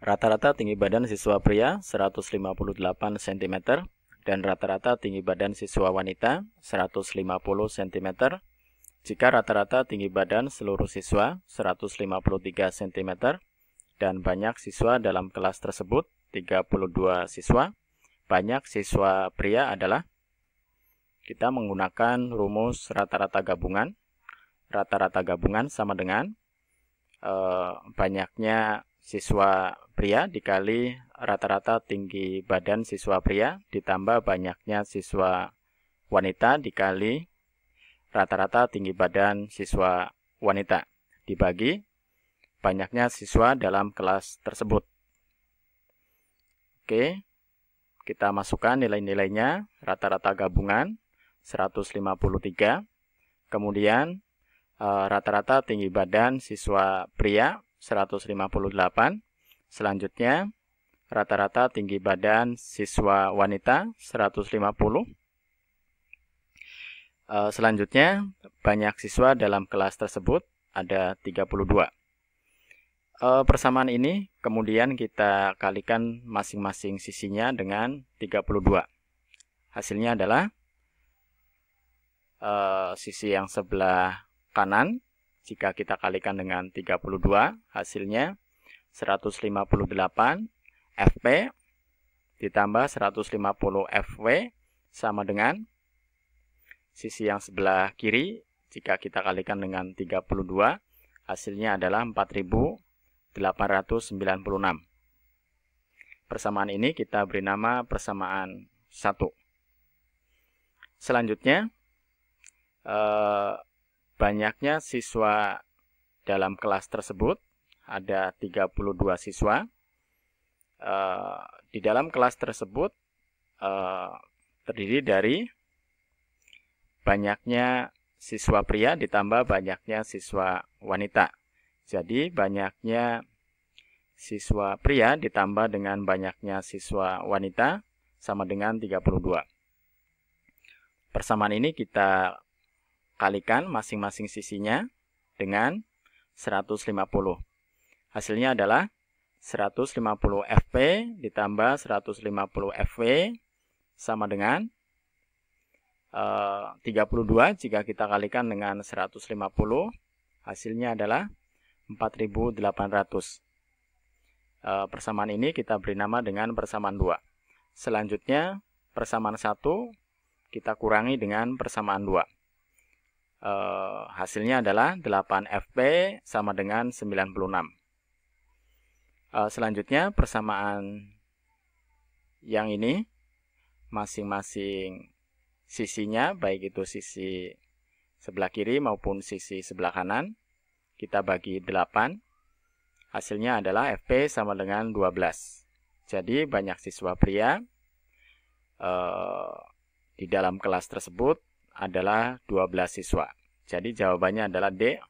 Rata-rata tinggi badan siswa pria 158 cm dan rata-rata tinggi badan siswa wanita 150 cm. Jika rata-rata tinggi badan seluruh siswa 153 cm dan banyak siswa dalam kelas tersebut 32 siswa, banyak siswa pria adalah kita menggunakan rumus rata-rata gabungan. Rata-rata gabungan sama dengan e, banyaknya siswa pria dikali rata-rata tinggi badan siswa pria ditambah banyaknya siswa wanita dikali rata-rata tinggi badan siswa wanita dibagi banyaknya siswa dalam kelas tersebut. Oke, kita masukkan nilai-nilainya rata-rata gabungan 153, kemudian eh, rata-rata tinggi badan siswa pria 158, Selanjutnya, rata-rata tinggi badan siswa wanita 150. Eh, selanjutnya, banyak siswa dalam kelas tersebut ada 32. Eh, persamaan ini kemudian kita kalikan masing-masing sisinya dengan 32. Hasilnya adalah eh, sisi yang sebelah kanan jika kita kalikan dengan 32 hasilnya 158 FP ditambah 150 FW sama dengan sisi yang sebelah kiri jika kita kalikan dengan 32 hasilnya adalah 4896 persamaan ini kita beri nama persamaan 1 selanjutnya eh, banyaknya siswa dalam kelas tersebut ada 32 siswa. Uh, di dalam kelas tersebut uh, terdiri dari banyaknya siswa pria ditambah banyaknya siswa wanita. Jadi banyaknya siswa pria ditambah dengan banyaknya siswa wanita sama dengan 32. Persamaan ini kita kalikan masing-masing sisinya dengan 150. Hasilnya adalah 150 FP ditambah 150 fv sama dengan 32 eh, jika kita kalikan dengan 150 hasilnya adalah 4800 eh, persamaan ini kita beri nama dengan persamaan 2 selanjutnya persamaan 1 kita kurangi dengan persamaan 2 eh, hasilnya adalah 8 FP sama dengan 96 Eh, selanjutnya persamaan yang ini masing-masing sisinya baik itu sisi sebelah kiri maupun sisi sebelah kanan kita bagi 8 hasilnya adalah FP sama dengan 12 jadi banyak siswa pria eh, di dalam kelas tersebut adalah 12 siswa jadi jawabannya adalah D